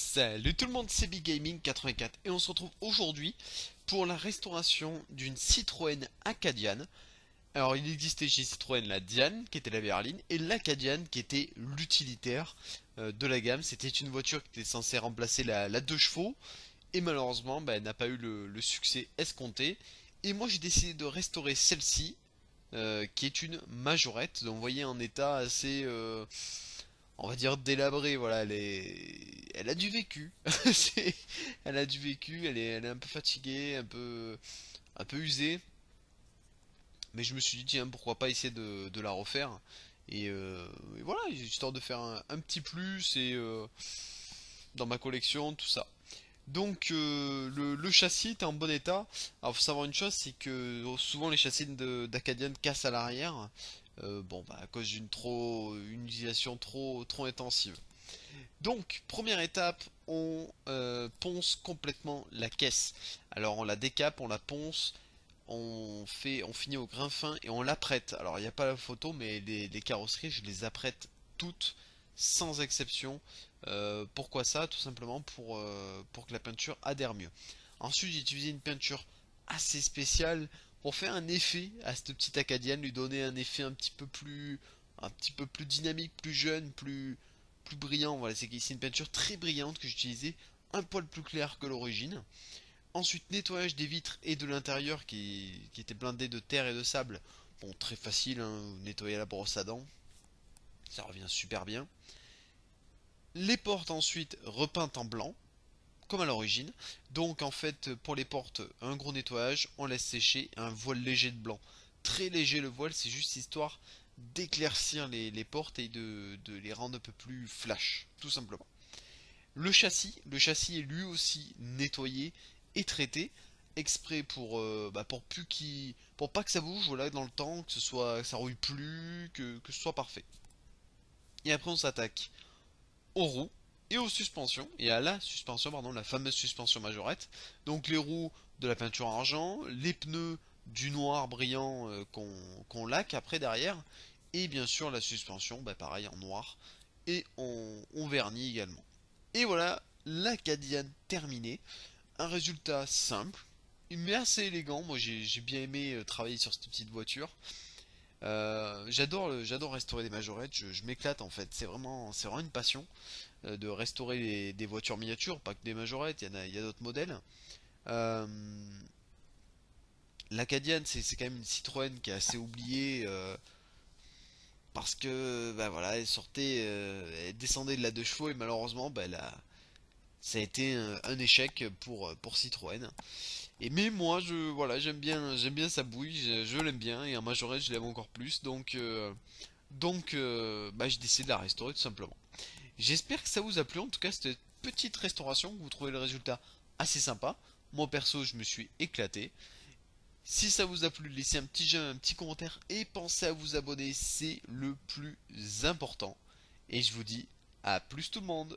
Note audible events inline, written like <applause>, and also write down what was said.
Salut tout le monde, c'est Gaming 84 et on se retrouve aujourd'hui pour la restauration d'une Citroën Acadiane. Alors il existait chez Citroën la Diane qui était la berline et l'Acadiane qui était l'utilitaire euh, de la gamme. C'était une voiture qui était censée remplacer la, la 2 chevaux et malheureusement bah, elle n'a pas eu le, succès escompté. Et moi j'ai décidé de restaurer celle-ci euh, qui est une majorette, donc vous voyez en état assez... Euh, on va dire délabré, voilà, les <laughs> elle a du vécu. elle a du vécu, elle est, un peu fatiguée, un peu, un peu usée. Mais je me suis dit, tiens, pourquoi pas essayer de, la refaire. Et, euh, voilà, histoire de faire un, petit plus et euh, dans ma collection, tout ça. Donc euh, le, châssis est en bon état. Alors faut savoir une chose, c'est que oh, souvent les châssis d'Acadienne cassent à l'arrière. Euh, bon, bah, à cause d'une trop une utilisation trop trop intensive. Donc, première étape, on euh, ponce complètement la caisse. Alors on la décape, on la ponce, on fait, on finit au grain fin et on l'apprête. Alors il n'y a pas la photo, mais les, carrosseries, je les apprête toutes, sans exception. Euh, pourquoi ça Tout simplement pour, euh, pour que la peinture adhère mieux. Ensuite, j'ai utilisé une peinture assez spéciale pour faire un effet à cette petite acadienne, lui donner un effet un petit peu plus, un petit peu plus dynamique, plus jeune, plus, plus brillant, voilà, c'est une peinture très brillante que j'utilisais, un poil plus clair que l'origine. Ensuite, nettoyage des vitres et de l'intérieur qui, était blindé de terre et de sable. Bon, très facile, nettoyer hein, nettoyer la brosse à dents. Ça revient super bien. Les portes ensuite repeintes en blanc, comme à l'origine. Donc en fait, pour les portes, un gros nettoyage, on laisse sécher, un voile léger de blanc. Très léger le voile, c'est juste histoire d'éclaircir les, portes et de, les rendre un peu plus flash, tout simplement. Le châssis, le châssis est lui aussi nettoyé et traité exprès pour euh, bah, pour pour pas que ça bouge voilà dans le temps que ce soit ça rouille plus que, que ce soit parfait. Et après on s'attaque aux roues et aux suspensions et à la suspension pardon la fameuse suspension majorette. Donc les roues de la peinture argent, les pneus du noir brillant euh, qu'on laque après derrière. Et bien sûr la suspension, bah, pareil en noir. Et on, on vernit également. Et voilà, la Cadiane terminée. Un résultat simple, mais assez élégant. Moi j'ai bien aimé euh, travailler sur cette petite voiture. Euh, j'adore restaurer des majorettes, je, m'éclate en fait, c'est vraiment vraiment une passion de restaurer des voitures miniatures, pas que des majorettes, il y en a, d'autres modèles l'Acadienne, c'est quand même une Citroën qui est assez oubliée. Euh, parce que, bah, voilà, elle sortait, euh, descendait de la deux chevaux et malheureusement, bah, ça a été un, échec pour, Citroën. mais moi, je, voilà, j'aime bien, j'aime bien sa bouille, je, l'aime bien et en majoré, je l'aime encore plus. Donc, euh, donc, bah, je décide de la restaurer tout simplement. J'espère que ça vous a plu. En tout cas, cette petite restauration, vous trouvez le résultat assez sympa. Moi perso, je me suis éclaté. Si ça vous a plu, laissez un petit j'aime, un petit commentaire et pensez à vous abonner, c'est le plus important. Et je vous dis à plus tout le monde